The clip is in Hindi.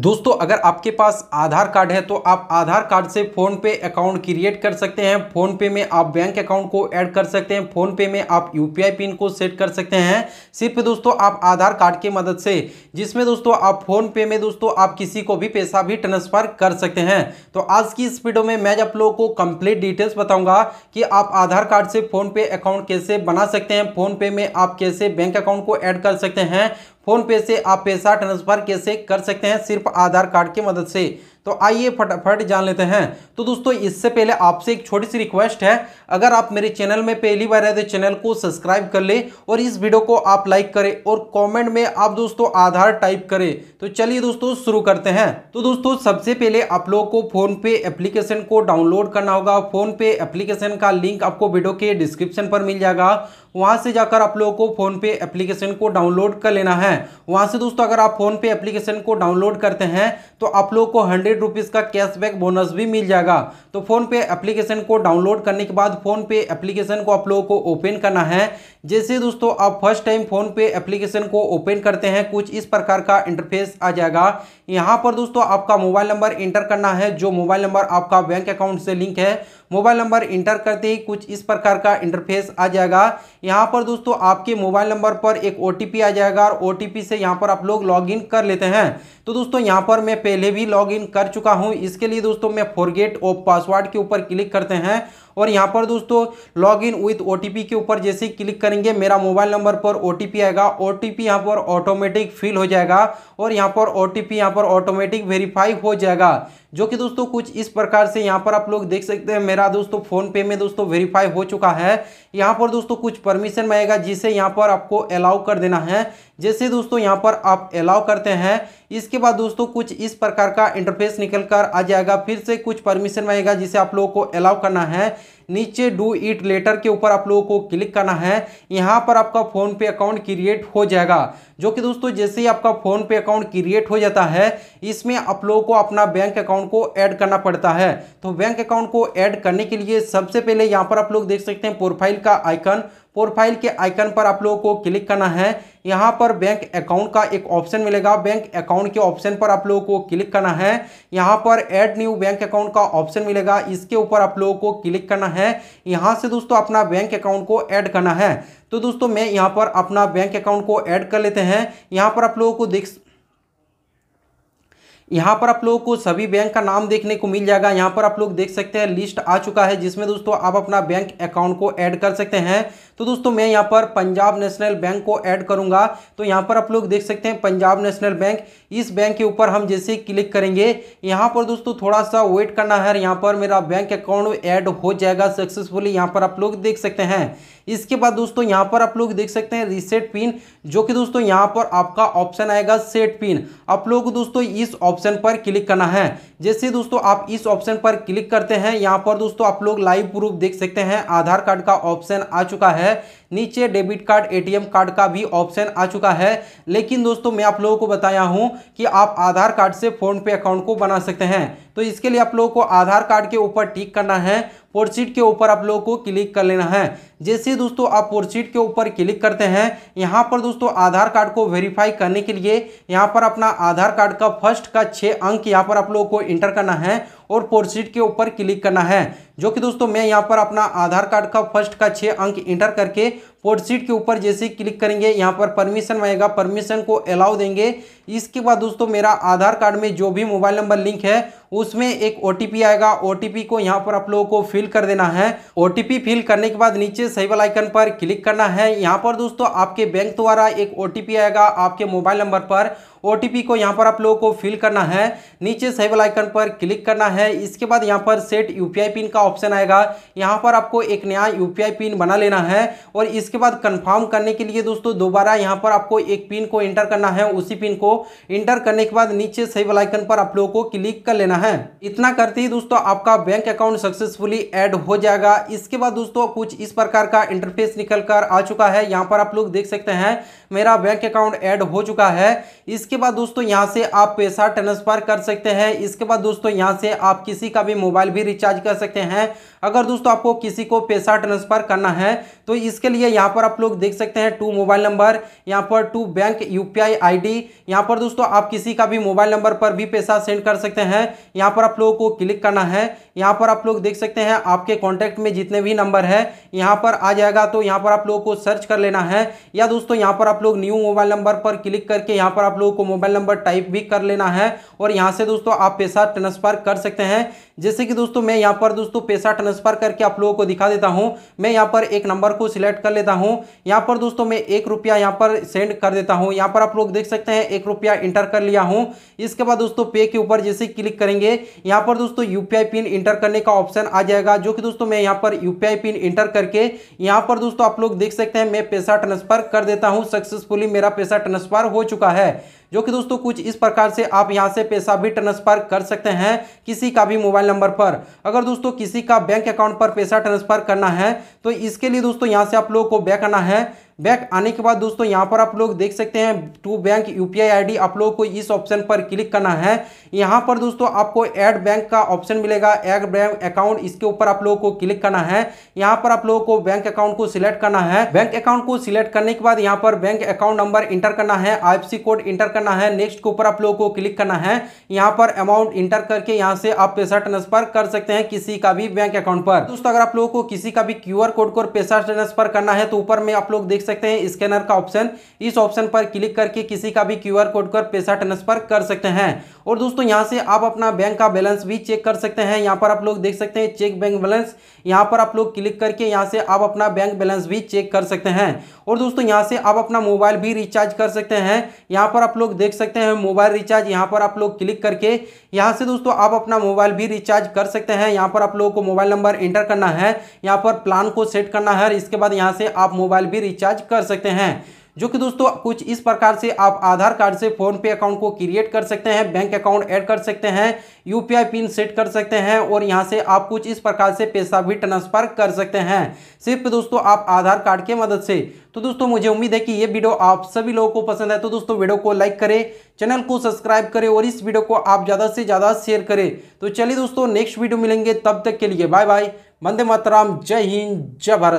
दोस्तों अगर आपके पास आधार कार्ड है तो आप आधार कार्ड से फ़ोन पे अकाउंट क्रिएट कर सकते हैं फ़ोन पे में आप बैंक अकाउंट को ऐड कर सकते हैं फ़ोन पे में आप यूपीआई पिन को सेट कर सकते हैं सिर्फ दोस्तों आप आधार कार्ड की मदद से जिसमें दोस्तों आप फ़ोन पे में दोस्तों आप किसी को भी पैसा भी ट्रांसफ़र कर सकते हैं तो आज की इस वीडियो में मैं आप लोगों को कंप्लीट डिटेल्स बताऊँगा कि आप आधार कार्ड से फ़ोन पे अकाउंट कैसे बना सकते हैं फ़ोन पे में आप कैसे बैंक अकाउंट को ऐड कर सकते हैं फ़ोनपे से आप पैसा ट्रांसफ़र कैसे कर सकते हैं सिर्फ आधार कार्ड की मदद से तो आइए फटाफट जान लेते हैं तो दोस्तों इससे पहले आपसे एक छोटी सी रिक्वेस्ट है अगर आप मेरे चैनल में पहली बार है तो चैनल को सब्सक्राइब कर ले और इस वीडियो को आप लाइक करें और कॉमेंट में आप दोस्तों आधार टाइप करें तो चलिए दोस्तों शुरू करते हैं तो दोस्तों सबसे पहले आप लोगों को फोन पे एप्लीकेशन को डाउनलोड करना होगा फोन पे एप्लीकेशन का लिंक आपको वीडियो के डिस्क्रिप्शन पर मिल जाएगा वहां से जाकर आप लोगों को फोन पे एप्लीकेशन को डाउनलोड कर लेना है वहां से दोस्तों अगर आप फोन पे एप्लीकेशन को डाउनलोड करते हैं तो आप लोगों को हंड्रेड हंड्रेड रुपीज़ का कैशबैक बोनस भी मिल जाएगा तो फोन पे एप्लीकेशन को डाउनलोड करने के बाद फोन पे एप्लीकेशन को आप लोगों को ओपन करना है जैसे दोस्तों आप first time PhonePe application को ओपन करते हैं कुछ इस प्रकार का इंटरफेस आ जाएगा यहाँ पर दोस्तों आपका मोबाइल नंबर इंटर करना है जो मोबाइल नंबर आपका बैंक अकाउंट से लिंक है मोबाइल नंबर इंटर करते ही कुछ इस प्रकार का इंटरफेस आ जाएगा यहाँ पर दोस्तों आपके मोबाइल नंबर पर एक ओ आ जाएगा और ओ से यहाँ पर आप लोग लॉग कर लेते हैं तो दोस्तों यहाँ पर मैं पहले भी लॉग कर चुका हूँ इसके लिए दोस्तों मैं फॉरगेट ओ पासवर्ड के ऊपर क्लिक करते हैं और यहाँ पर दोस्तों लॉग इन विथ ओ के ऊपर जैसे ही क्लिक करेंगे मेरा मोबाइल नंबर पर ओ आएगा ओ टी यहाँ पर ऑटोमेटिक फिल हो जाएगा और यहाँ पर ओ टी यहाँ पर ऑटोमेटिक वेरीफाई हो जाएगा जो कि दोस्तों कुछ इस प्रकार से यहाँ पर आप लोग देख सकते हैं मेरा दोस्तों फोन पे में दोस्तों वेरीफाई हो चुका है यहाँ पर दोस्तों कुछ परमिशन मांगेगा जिसे यहाँ पर आपको अलाउ कर देना है जैसे दोस्तों यहाँ पर आप अलाउ करते हैं इसके बाद दोस्तों कुछ इस प्रकार का इंटरफेस निकल कर आ जाएगा फिर से कुछ परमिशन मांगेगा जिसे आप लोगों को अलाउ करना है नीचे डू इट लेटर के ऊपर आप लोगों को क्लिक करना है यहाँ पर आपका फ़ोन पे अकाउंट क्रिएट हो जाएगा जो कि दोस्तों जैसे ही आपका फ़ोन पे अकाउंट क्रिएट हो जाता है इसमें आप लोगों को अपना बैंक अकाउंट को ऐड करना पड़ता है तो बैंक अकाउंट को ऐड करने के लिए सबसे पहले यहाँ पर आप लोग देख सकते हैं प्रोफाइल का आइकन प्रोफाइल के आइकन पर आप लोगों को क्लिक करना है यहाँ पर बैंक अकाउंट का एक ऑप्शन मिलेगा बैंक अकाउंट के ऑप्शन पर आप लोगों को क्लिक करना है यहाँ पर ऐड न्यू बैंक अकाउंट का ऑप्शन मिलेगा इसके ऊपर आप लोगों को क्लिक करना है यहाँ से दोस्तों अपना बैंक अकाउंट को ऐड करना है तो दोस्तों मैं यहाँ पर अपना बैंक अकाउंट को ऐड कर लेते हैं यहाँ पर आप लोगों को देख यहाँ पर आप लोगों को सभी बैंक का नाम देखने को मिल जाएगा यहाँ पर आप लोग देख सकते हैं लिस्ट आ चुका है जिसमें दोस्तों आप अपना बैंक अकाउंट को ऐड कर सकते हैं तो दोस्तों मैं यहाँ पर पंजाब नेशनल बैंक को ऐड करूँगा तो यहाँ पर आप लोग देख सकते हैं पंजाब नेशनल बैंक इस बैंक के ऊपर हम जैसे क्लिक करेंगे यहाँ पर दोस्तों थोड़ा सा वेट करना है यहाँ पर मेरा बैंक अकाउंट ऐड हो जाएगा सक्सेसफुली यहाँ पर आप लोग देख सकते हैं इसके बाद दोस्तों यहाँ पर आप लोग देख सकते हैं रिसेट पिन जो कि दोस्तों यहाँ पर आपका ऑप्शन आएगा सेट पिन आप लोग दोस्तों इस ऑप्शन पर क्लिक करना है जैसे दोस्तों आप इस ऑप्शन पर क्लिक करते हैं यहाँ पर दोस्तों आप लोग लाइव प्रूफ देख सकते हैं आधार कार्ड का ऑप्शन आ चुका है ve नीचे डेबिट कार्ड एटीएम कार्ड का भी ऑप्शन आ चुका है लेकिन दोस्तों मैं आप लोगों को बताया हूँ कि आप आधार कार्ड से फ़ोनपे अकाउंट को बना सकते हैं तो इसके लिए आप लोगों को आधार कार्ड के ऊपर टिक करना है पोर्टशीट के ऊपर आप लोगों को क्लिक कर लेना है जैसे दोस्तों आप पोर्टशीट के ऊपर क्लिक करते हैं यहाँ पर दोस्तों आधार कार्ड को वेरीफाई करने के लिए यहाँ पर अपना आधार कार्ड का फर्स्ट का छः अंक यहाँ पर आप लोगों को इंटर करना है और पोर्टशीट के ऊपर क्लिक करना है जो कि दोस्तों मैं यहाँ पर अपना आधार कार्ड का फर्स्ट का छः अंक इंटर करके पोर्टसीट के ऊपर जैसे ही क्लिक करेंगे यहाँ पर परमिशन आएगा परमिशन को अलाउ देंगे इसके बाद दोस्तों मेरा आधार कार्ड में जो भी मोबाइल नंबर लिंक है उसमें एक ओ आएगा ओ को यहाँ पर आप लोगों को फिल कर देना है ओ फिल करने के बाद नीचे सही वाला आइकन पर क्लिक करना है यहाँ पर दोस्तों आपके बैंक द्वारा एक ओ आएगा आपके मोबाइल नंबर पर ओ को यहाँ पर आप लोगों को फिल करना है नीचे सही वाला आइकन पर क्लिक करना है इसके बाद यहाँ पर सेट यू पिन का ऑप्शन आएगा यहाँ पर आपको एक नया यू पिन बना लेना है और इसके बाद कन्फर्म करने के लिए दोस्तों दोबारा यहाँ पर आपको एक पिन को इंटर करना है उसी पिन को इंटर करने के बाद नीचे सही वाला आइकन पर आप लोगों को क्लिक कर लेना है इतना करते ही दोस्तों आपका बैंक अकाउंट सक्सेसफुली ऐड हो जाएगा इसके बाद दोस्तों कुछ इस प्रकार का इंटरफेस निकल कर आ चुका है यहाँ पर आप लोग देख सकते हैं मेरा बैंक अकाउंट ऐड हो चुका है इसके बाद दोस्तों यहाँ से आप पैसा ट्रांसफर कर सकते हैं इसके बाद दोस्तों यहाँ से आप किसी का भी मोबाइल भी रिचार्ज कर सकते हैं अगर दोस्तों आपको किसी को पैसा ट्रांसफर करना है तो इसके लिए यहाँ पर आप लोग देख सकते हैं टू मोबाइल नंबर यहाँ पर टू बैंक यूपीआई डी यहाँ पर दोस्तों आप किसी का भी मोबाइल नंबर पर भी पैसा सेंड कर सकते हैं यहाँ पर आप लोगों को क्लिक करना है यहाँ पर आप लोग देख सकते हैं आपके कॉन्टैक्ट में जितने भी नंबर है यहाँ पर आ जाएगा तो यहाँ पर आप लोगों को सर्च कर लेना है या दोस्तों यहाँ पर आप लोग न्यू मोबाइल नंबर पर क्लिक करके यहाँ पर आप लोगों को मोबाइल नंबर टाइप भी कर लेना है और यहाँ से दोस्तों आप पैसा ट्रांसफर कर सकते हैं जैसे कि दोस्तों मैं यहाँ पर दोस्तों पैसा ट्रांसफर करके आप लोगों को दिखा देता हूँ मैं यहाँ पर एक नंबर को सिलेक्ट कर लेता हूँ यहाँ पर दोस्तों मैं एक रुपया यहाँ पर सेंड कर देता हूँ यहाँ पर आप लोग देख सकते हैं एक रुपया इंटर कर लिया हूँ इसके बाद दोस्तों पे के ऊपर जैसे क्लिक करेंगे यहाँ पर दोस्तों यू पिन इंटर करने का ऑप्शन आ जाएगा जो कि दोस्तों मैं यहाँ पर यू पिन इंटर करके यहाँ पर दोस्तों आप लोग देख सकते हैं मैं पैसा ट्रांसफर कर देता हूँ सक्सेसफुली मेरा पैसा ट्रांसफर हो चुका है जो कि दोस्तों कुछ इस प्रकार से आप यहाँ से पैसा भी ट्रांसफर कर सकते हैं किसी का भी मोबाइल नंबर पर अगर दोस्तों किसी का बैंक अकाउंट पर पैसा ट्रांसफर करना है तो इसके लिए दोस्तों यहाँ से आप लोगों को बैक आना है बैक आने के बाद दोस्तों यहाँ पर आप लोग देख सकते हैं टू बैंक यू पी आप लोगों को इस ऑप्शन पर क्लिक करना है यहाँ पर दोस्तों आपको एड बैंक का ऑप्शन मिलेगा एड बैंक अकाउंट इसके ऊपर आप लोगों को क्लिक करना है यहाँ पर आप लोगों को बैंक अकाउंट को सिलेक्ट करना है बैंक अकाउंट को सिलेक्ट करने के बाद यहाँ पर बैंक अकाउंट नंबर इंटर करना है आई कोड इंटर करना है नेक्स्ट के ऊपर आप लोगों को क्लिक करना है यहाँ पर अमाउंट इंटर करके यहाँ से आप पैसा ट्रांसफर कर सकते हैं किसी का भी बैंक अकाउंट पर दोस्तों अगर आप लोगों को किसी का भी क्यू कोड को पैसा ट्रांसफर करना है तो ऊपर में आप लोग देख सकते हैं स्कैनर का ऑप्शन इस ऑप्शन पर क्लिक करके किसी का भी क्यूआर कोड कर पैसा ट्रांसफर कर सकते हैं और दोस्तों यहां से आप अपना बैंक का बैलेंस भी चेक कर सकते हैं यहां पर आप लोग देख सकते हैं चेक बैंक बैलेंस यहां पर आप लोग क्लिक करके यहां से आप अपना बैंक बैलेंस भी चेक कर सकते हैं और दोस्तों यहां से आप अपना मोबाइल भी रिचार्ज कर सकते हैं यहां पर आप लोग देख सकते हैं मोबाइल रिचार्ज यहां पर आप लोग क्लिक करके यहां से दोस्तों आप अपना मोबाइल भी रिचार्ज कर सकते हैं यहां पर आप लोगों को मोबाइल नंबर एंटर करना है यहां पर प्लान को सेट करना है इसके बाद यहां से आप मोबाइल भी रिचार्ज रिचार्ज कर सकते हैं जो कि दोस्तों कुछ इस प्रकार से आप आधार कार्ड से फोन पे अकाउंट को क्रिएट कर सकते हैं बैंक अकाउंट ऐड कर सकते हैं यूपीआई पिन सेट कर सकते हैं और यहां से आप कुछ इस प्रकार से पैसा भी ट्रांसफर कर सकते हैं सिर्फ दोस्तों आप आधार कार्ड के मदद से तो दोस्तों मुझे उम्मीद है कि ये वीडियो आप सभी लोगों को पसंद है तो दोस्तों वीडियो को लाइक करें चैनल को सब्सक्राइब करें और इस वीडियो को आप ज़्यादा से ज़्यादा शेयर करें तो चलिए दोस्तों नेक्स्ट वीडियो मिलेंगे तब तक के लिए बाय बाय वंदे मातराम जय हिंद जय भारत